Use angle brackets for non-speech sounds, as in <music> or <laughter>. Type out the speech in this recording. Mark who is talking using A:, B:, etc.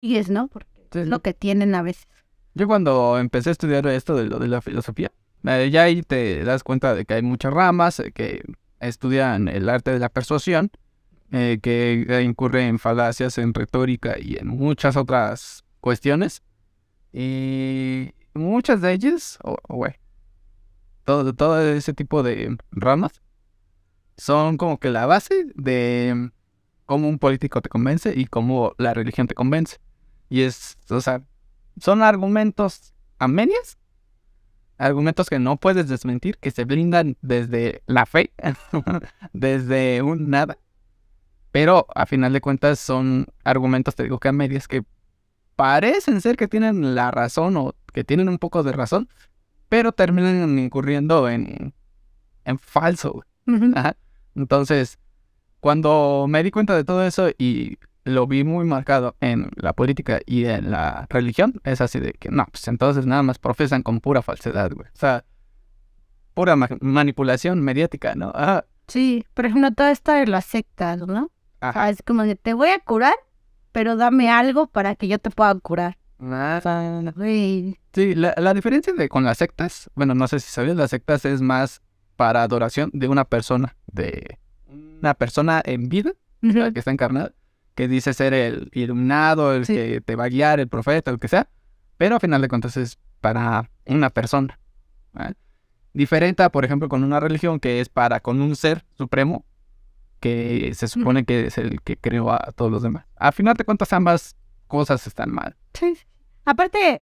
A: Y es, ¿no? Porque es lo que tienen a veces. Yo cuando empecé a estudiar esto de lo de la filosofía, eh, ya ahí te das cuenta de que hay muchas ramas eh, que estudian el arte de la persuasión, eh, que incurre en falacias, en retórica y en muchas otras cuestiones. Y muchas de ellas, o todo ese tipo de ramas, son como que la base de cómo un político te convence y cómo la religión te convence. Y es, o sea, son argumentos a medias, argumentos que no puedes desmentir, que se brindan desde la fe, <laughs> desde un nada. Pero a final de cuentas son argumentos, te digo que a medias, que parecen ser que tienen la razón o que tienen un poco de razón, pero terminan incurriendo en, en falso. Entonces, cuando me di cuenta de todo eso y lo vi muy marcado en la política y en la religión, es así de que no, pues entonces nada más profesan con pura falsedad, güey. O sea, pura manipulación mediática, ¿no? Ah. Sí, por ejemplo, toda esta de las sectas, ¿no? Ah, es como que te voy a curar, pero dame algo para que yo te pueda curar. Ah. Sí, la, diferencia de, con las sectas, bueno, no sé si sabías, las sectas es más para adoración de una persona, de una persona en vida, que está encarnada, que dice ser el iluminado, el que te va a guiar, el profeta, el que sea, pero a final de cuentas es para una persona. Diferente, por ejemplo, con una religión que es para con un ser supremo que se supone que es el que creó a todos los demás. A final de cuentas, ambas cosas están mal. Sí. Aparte,